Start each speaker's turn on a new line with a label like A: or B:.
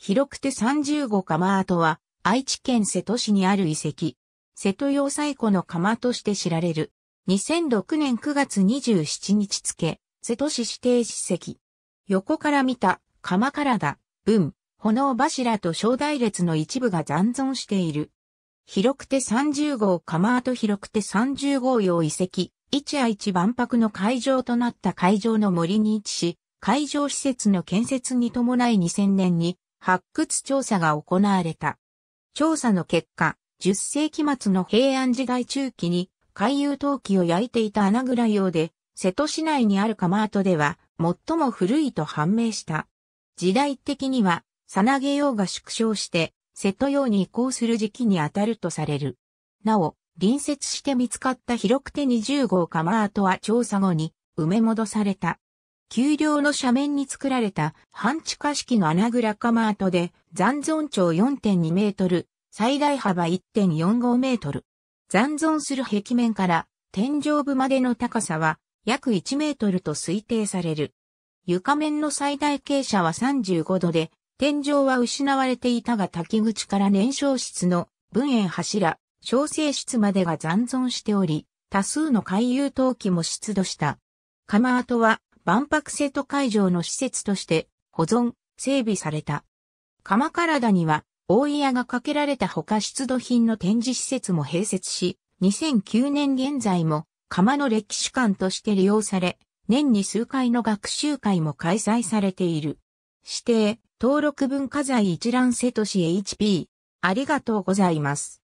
A: 広くて3号釜跡は、愛知県瀬戸市にある遺跡。瀬戸要塞湖の釜として知られる。2006年9月27日付、瀬戸市指定史跡。横から見た、釜からだ、文、炎柱と小大列の一部が残存している。広くて30号釜跡広くて30号用遺跡、一愛知万博の会場となった会場の森に位置し、会場施設の建設に伴い2000年に発掘調査が行われた。調査の結果、10世紀末の平安時代中期に海遊陶器を焼いていた穴蔵用で、瀬戸市内にある釜跡では最も古いと判明した。時代的には、さなげ用が縮小して、瀬戸用に移行する時期に当たるとされる。なお、隣接して見つかった広くて2号釜跡は調査後に埋め戻された。丘陵の斜面に作られた半地下式の穴倉。鎌跡で残存長4.2メートル、最大幅1.45メートル。残存する壁面から天井部までの高さは約1メートルと推定される。床面の最大傾斜は35度で、天井は失われていたが滝口から燃焼室の分園柱、小生室までが残存しており、多数の海遊陶器も出土した。釜跡は万博瀬戸会場の施設として保存、整備された。鎌だには大家がかけられたほか出土品の展示施設も併設し、2009年現在も釜の歴史館として利用され、年に数回の学習会も開催されている。指定、登録文化財一覧瀬戸市 HP。ありがとうございます。